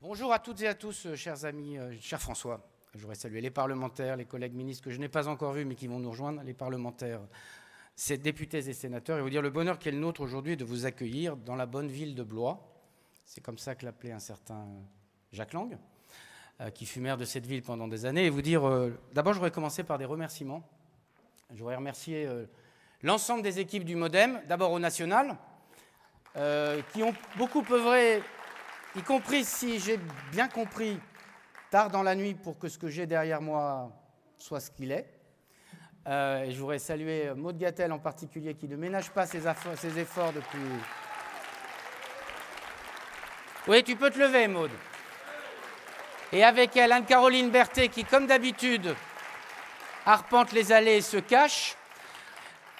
Bonjour à toutes et à tous, euh, chers amis, euh, cher François. Je voudrais saluer les parlementaires, les collègues ministres que je n'ai pas encore vus mais qui vont nous rejoindre, les parlementaires, ces députés et sénateurs, et vous dire le bonheur qui est le nôtre aujourd'hui de vous accueillir dans la bonne ville de Blois. C'est comme ça que l'appelait un certain euh, Jacques Lang, qui fut maire de cette ville pendant des années, et vous dire, d'abord je voudrais commencer par des remerciements. Je voudrais remercier l'ensemble des équipes du Modem, d'abord au national, qui ont beaucoup œuvré y compris si j'ai bien compris tard dans la nuit pour que ce que j'ai derrière moi soit ce qu'il est. Euh, et je voudrais saluer Maud Gattel en particulier qui ne ménage pas ses, ses efforts depuis. Oui, tu peux te lever, Maude. Et avec elle, Anne-Caroline Berthet qui, comme d'habitude, arpente les allées et se cache.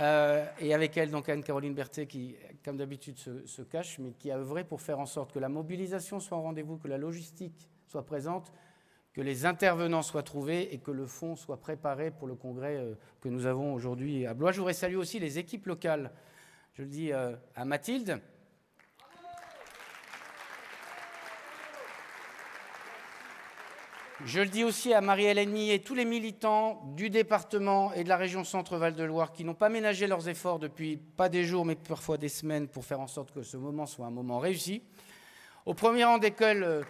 Euh, et avec elle, donc Anne-Caroline Berthet, qui, comme d'habitude, se, cache, mais qui a œuvré pour faire en sorte que la mobilisation soit en rendez-vous, que la logistique soit présente, que les intervenants soient trouvés et que le fonds soit préparé pour le congrès euh, que nous avons aujourd'hui à Blois. Je voudrais saluer aussi les équipes locales, je le dis euh, à Mathilde, Je le dis aussi à Marie-Hélène et tous les militants du département et de la région Centre-Val de Loire qui n'ont pas ménagé leurs efforts depuis pas des jours mais parfois des semaines pour faire en sorte que ce moment soit un moment réussi. Au premier rang d'école, euh,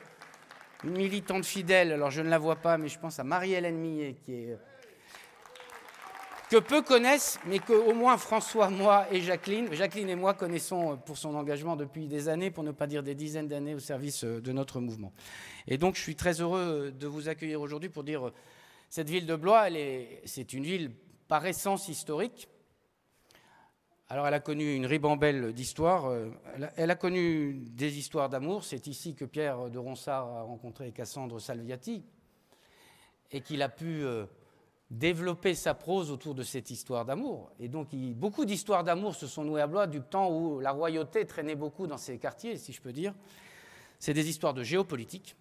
une militante fidèle, alors je ne la vois pas mais je pense à Marie-Hélène Millet qui est que peu connaissent, mais que au moins François, moi et Jacqueline, Jacqueline et moi connaissons euh, pour son engagement depuis des années, pour ne pas dire des dizaines d'années au service euh, de notre mouvement. Et donc je suis très heureux euh, de vous accueillir aujourd'hui pour dire cette ville de Blois, c'est une ville par essence historique. Alors elle a connu une ribambelle d'histoire, elle, a connu des histoires d'amour, c'est ici que Pierre de Ronsard a rencontré Cassandre Salviati et qu'il a pu développer sa prose autour de cette histoire d'amour. Et donc, beaucoup d'histoires d'amour se sont nouées à Blois du temps où la royauté traînait beaucoup dans ces quartiers, si je peux dire. C'est des histoires de géopolitique.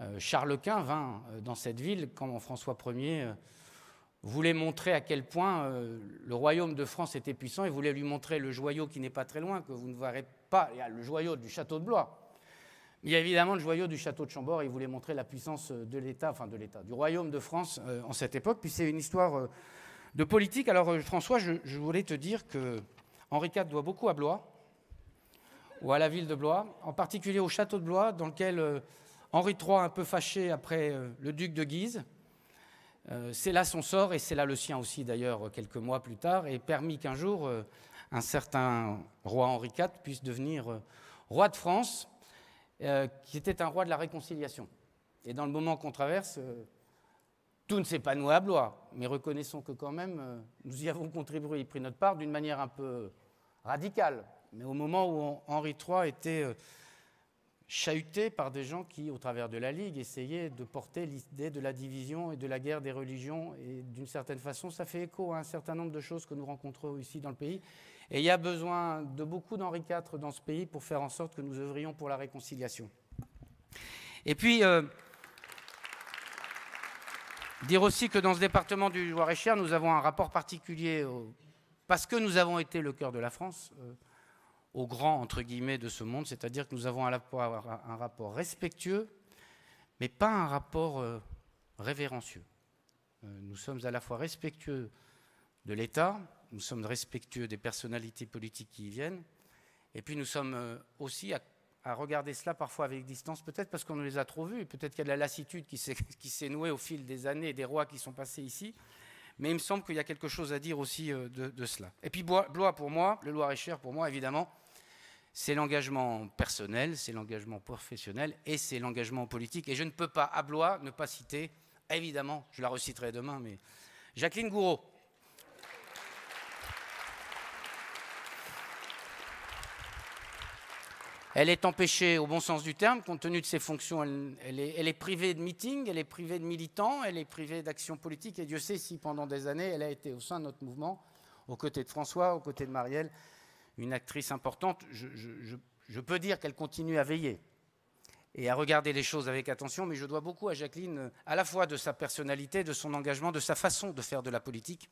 Euh, Charles Quint vint euh, dans cette ville quand François Ier euh, voulait montrer à quel point le royaume de France était puissant et voulait lui montrer le joyau qui n'est pas très loin, que vous ne verrez pas, le joyau du château de Blois il y a évidemment le joyau du château de Chambord, il voulait montrer la puissance euh, de l'État, enfin de l'État, du royaume de France euh, en cette époque. Puis c'est une histoire euh, de politique. Alors François, je, je, voulais te dire que Henri IV doit beaucoup à Blois, ou à la ville de Blois, en particulier au château de Blois, dans lequel Henri III, un peu fâché après le duc de Guise, c'est là son sort, et c'est là le sien aussi d'ailleurs, quelques mois plus tard, et permis qu'un jour, un certain roi Henri IV puisse devenir roi de France euh, qui était un roi de la réconciliation. Et dans le moment qu'on traverse, euh, tout ne s'est pas noué à Blois, mais reconnaissons que quand même, euh, nous y avons contribué pris notre part d'une manière un peu radicale. Mais au moment où Henri III était chahuté par des gens qui, au travers de la Ligue, essayaient de porter l'idée de la division et de la guerre des religions. Et d'une certaine façon, ça fait écho à un certain nombre de choses que nous rencontrons ici dans le pays et il y a besoin de beaucoup d'Henri IV dans ce pays pour faire en sorte que nous œuvrions pour la réconciliation. Et puis, euh, dire aussi que dans ce département du Loir-et-Cher, nous avons un rapport particulier, parce que nous avons été le cœur de la France, euh, au grand, entre guillemets, de ce monde, c'est-à-dire que nous avons à la fois un rapport, respectueux, mais pas un rapport euh, révérencieux. nous sommes à la fois respectueux de l'État, nous sommes respectueux des personnalités politiques qui y viennent, et puis nous sommes euh, aussi à, regarder cela parfois avec distance, peut-être parce qu'on ne les a trop vus, peut-être qu'il y a de la lassitude qui s'est nouée au fil des années des rois qui sont passés ici, mais il me semble qu'il y a quelque chose à dire aussi euh, de, de cela. Et puis Blois pour moi, le Loir-et-Cher pour moi évidemment, c'est l'engagement personnel, c'est l'engagement professionnel et c'est l'engagement politique. Et je ne peux pas à Blois ne pas citer, évidemment, je la reciterai demain, mais Jacqueline Gouraud Elle est empêchée, au bon sens du terme, compte tenu de ses fonctions, elle, est, privée de meetings, elle est privée de militants, elle est privée d'action politique, et Dieu sait si pendant des années, elle a été au sein de notre mouvement, aux côtés de François, aux côtés de Marielle, une actrice importante. je peux dire qu'elle continue à veiller et à regarder les choses avec attention, mais je dois beaucoup à Jacqueline, euh, à la fois de sa personnalité, de son engagement, de sa façon de faire de la politique.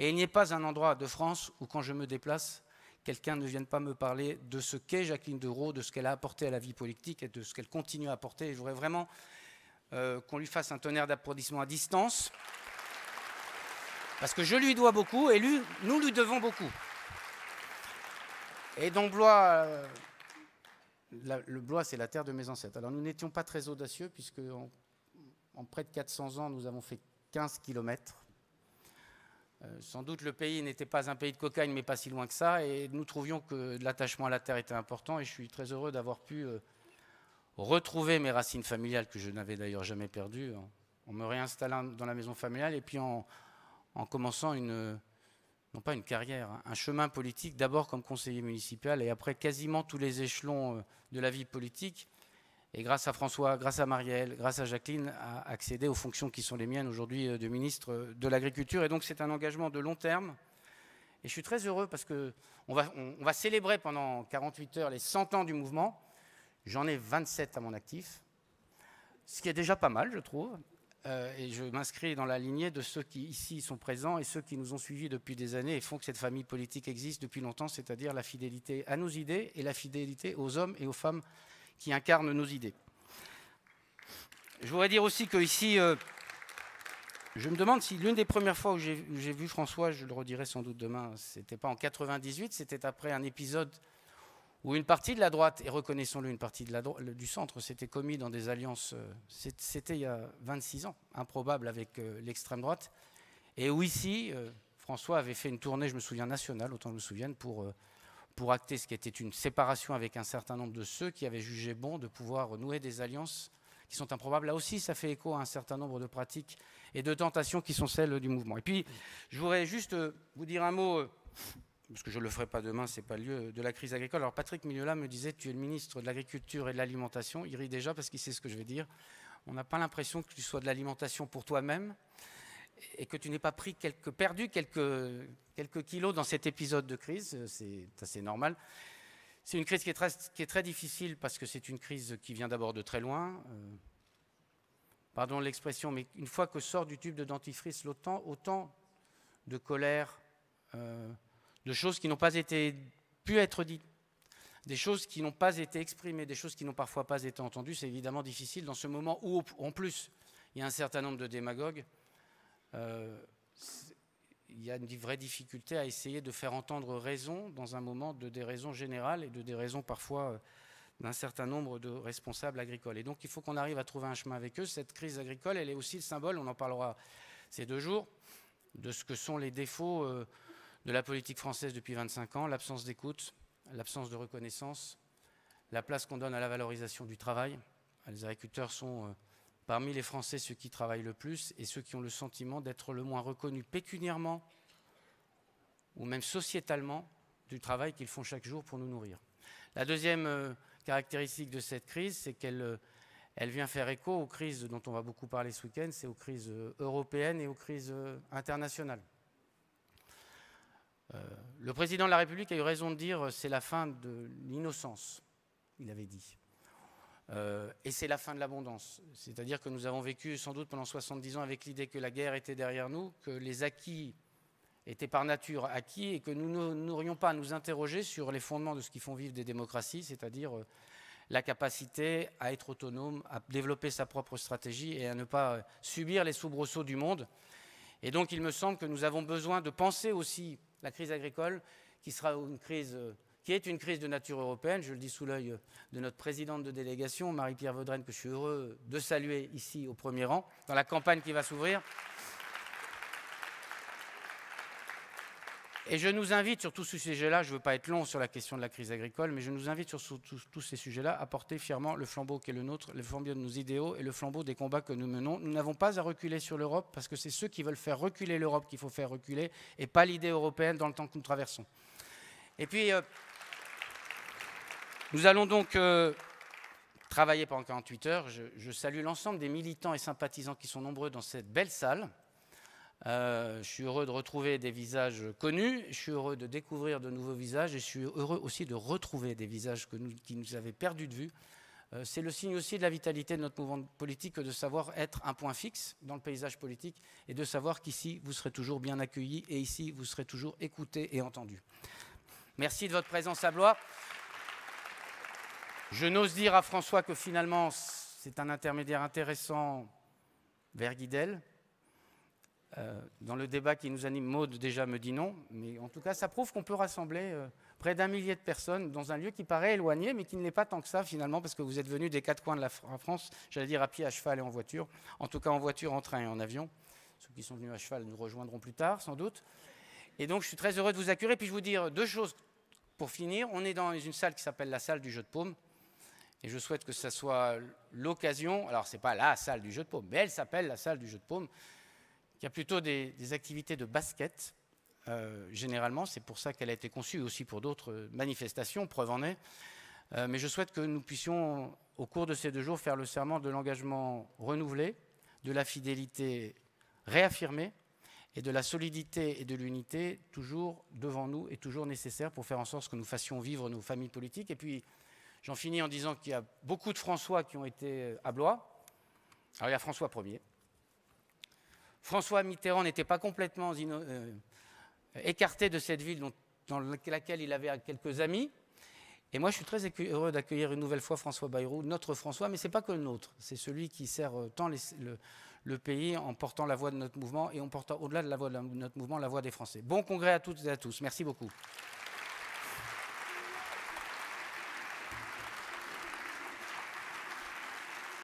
Et il n'y a pas un endroit de France où, quand je me déplace, quelqu'un ne vienne pas me parler de ce qu'est Jacqueline Dereau, de ce qu'elle a apporté à la vie politique et de ce qu'elle continue à apporter. Et je voudrais vraiment euh, qu'on lui fasse un tonnerre d'applaudissements à distance, parce que je lui dois beaucoup et nous lui devons beaucoup. Et donc Blois, euh, le Blois, c'est la terre de mes ancêtres. Alors nous n'étions pas très audacieux, puisque en, en, près de 400 ans, nous avons fait 15 kilomètres euh, sans doute le pays n'était pas un pays de cocaïne mais pas si loin que ça, et nous trouvions que l'attachement à la terre était important, et je suis très heureux d'avoir pu euh, retrouver mes racines familiales, que je n'avais d'ailleurs jamais perdues, en, me réinstallant dans la maison familiale, et puis en, commençant une, non pas une carrière, hein, un chemin politique, d'abord comme conseiller municipal, et après quasiment tous les échelons euh, de la vie politique et grâce à François, grâce à Marielle, grâce à Jacqueline, à accéder aux fonctions qui sont les miennes aujourd'hui euh, de ministre euh, de l'Agriculture. Et donc c'est un engagement de long terme. Et je suis très heureux parce qu'on va, on, va célébrer pendant 48 heures les 100 ans du mouvement. J'en ai 27 à mon actif, ce qui est déjà pas mal, je trouve. Euh, et je m'inscris dans la lignée de ceux qui ici sont présents et ceux qui nous ont suivis depuis des années et font que cette famille politique existe depuis longtemps, c'est-à-dire la fidélité à nos idées et la fidélité aux hommes et aux femmes qui incarne nos idées. Je voudrais dire aussi que ici, euh, je me demande si l'une des premières fois où j'ai vu François, je le redirai sans doute demain, c'était pas en 98, c'était après un épisode où une partie de la droite, et reconnaissons-le, une partie de la du centre s'était commis dans des alliances, euh, c'était il y a 26 ans, improbable avec euh, l'extrême droite, et où ici, François avait fait une tournée, je me souviens, nationale, autant je me souvienne, pour pour acter ce qui était une séparation avec un certain nombre de ceux qui avaient jugé bon de pouvoir nouer des alliances qui sont improbables. Là aussi, ça fait écho à un certain nombre de pratiques et de tentations qui sont celles du mouvement. Et puis, je voudrais juste euh, vous dire un mot, euh, parce que je ne le ferai pas demain, ce n'est pas le lieu, de la crise agricole. Alors, Patrick Mignola me disait, tu es le ministre de l'Agriculture et de l'Alimentation. Il rit déjà parce qu'il sait ce que je vais dire. On n'a pas l'impression que tu sois de l'alimentation pour toi-même, et que tu n'aies pas pris quelques, perdu quelques, quelques kilos dans cet épisode de crise, euh, c'est assez normal. C'est une crise qui est, très, qui est, très, difficile parce que c'est une crise qui vient d'abord de très loin. Euh. pardon l'expression, mais une fois que sort du tube de dentifrice l'OTAN, autant de colère, euh, de choses qui n'ont pas été, pu être dites, des choses qui n'ont pas été exprimées, des choses qui n'ont parfois pas été entendues. C'est évidemment difficile dans ce moment où, en plus, il y a un certain nombre de démagogues euh, il y a une vraie difficulté à essayer de faire entendre raison dans un moment de raisons générales et de raisons parfois euh, d'un certain nombre de responsables agricoles. Et donc il faut qu'on arrive à trouver un chemin avec eux. Cette crise agricole, elle est aussi le symbole, on en parlera ces deux jours, de ce que sont les défauts euh, de la politique française depuis 25 ans, l'absence d'écoute, l'absence de reconnaissance, la place qu'on donne à la valorisation du travail. Les agriculteurs sont Parmi les Français, ceux qui travaillent le plus et ceux qui ont le sentiment d'être le moins reconnus pécuniairement ou même sociétalement du travail qu'ils font chaque jour pour nous nourrir. La deuxième euh, caractéristique de cette crise, c'est qu'elle euh, elle vient faire écho aux crises dont on va beaucoup parler ce week-end, c'est aux crises euh, européennes et aux crises internationales. le président de la République a eu raison de dire c'est la fin de l'innocence, il avait dit. Euh, et c'est la fin de l'abondance. C'est-à-dire que nous avons vécu sans doute pendant 70 ans avec l'idée que la guerre était derrière nous, que les acquis étaient par nature acquis et que nous n'aurions pas à nous interroger sur les fondements de ce qui font vivre des démocraties, c'est-à-dire euh, la capacité à être autonome, à développer sa propre stratégie et à ne pas euh, subir les soubresauts du monde. Et donc il me semble que nous avons besoin de penser aussi la crise agricole, qui sera une crise qui est une crise de nature européenne. Je le dis sous l'œil de notre présidente de délégation, Marie-Pierre Vaudraine, que je suis heureux de saluer ici au premier rang, dans la campagne qui va s'ouvrir. Et je nous invite sur tous ces sujets-là, je ne veux pas être long sur la question de la crise agricole, mais je nous invite sur tous ces sujets-là à porter fièrement le flambeau qui est le nôtre, le flambeau de nos idéaux et le flambeau des combats que nous menons. Nous n'avons pas à reculer sur l'Europe parce que c'est ceux qui veulent faire reculer l'Europe qu'il faut faire reculer et pas l'idée européenne dans le temps que nous traversons. Et puis. Euh, nous allons donc euh, travailler pendant 48 heures. Je, salue l'ensemble des militants et sympathisants qui sont nombreux dans cette belle salle. Euh, je suis heureux de retrouver des visages connus, je suis heureux de découvrir de nouveaux visages et je suis heureux aussi de retrouver des visages que nous, qui nous avaient perdus de vue. Euh, c'est le signe aussi de la vitalité de notre mouvement politique de savoir être un point fixe dans le paysage politique et de savoir qu'ici, vous serez toujours bien accueillis et ici, vous serez toujours écoutés et entendus. Merci de votre présence à Blois. Je n'ose dire à François que finalement, c'est un intermédiaire intéressant vers Guidel. Euh, dans le débat qui nous anime, Maude déjà me dit non, mais en tout cas, ça prouve qu'on peut rassembler euh, près d'un millier de personnes dans un lieu qui paraît éloigné, mais qui ne l'est pas tant que ça finalement, parce que vous êtes venus des quatre coins de la France, j'allais dire à pied, à cheval et en voiture, en tout cas en voiture, en train et en avion. Ceux qui sont venus à cheval nous rejoindront plus tard, sans doute. Et donc, je suis très heureux de vous accueillir. puis, je vous dire deux choses pour finir. On est dans une salle qui s'appelle la salle du jeu de paume. Et je souhaite que ça soit l'occasion, alors ce n'est pas la salle du jeu de paume, mais elle s'appelle la salle du jeu de paume. qui a plutôt des, activités de basket, euh, généralement, c'est pour ça qu'elle a été conçue, aussi pour d'autres manifestations, preuve en est. Euh, mais je souhaite que nous puissions, au cours de ces deux jours, faire le serment de l'engagement renouvelé, de la fidélité réaffirmée et de la solidité et de l'unité toujours devant nous et toujours nécessaire pour faire en sorte que nous fassions vivre nos familles politiques. Et puis, J'en finis en disant qu'il y a beaucoup de François qui ont été euh, à Blois. Alors il y a François Ier. François Mitterrand n'était pas complètement euh, écarté de cette ville dans laquelle il avait euh, quelques amis. Et moi, je suis très heureux d'accueillir une nouvelle fois François Bayrou, notre François, mais ce n'est pas que le nôtre. C'est celui qui sert tant le, le, pays en portant la voix de notre mouvement et en portant au-delà de la voix de notre mouvement la voix des Français. Bon congrès à toutes et à tous. Merci beaucoup.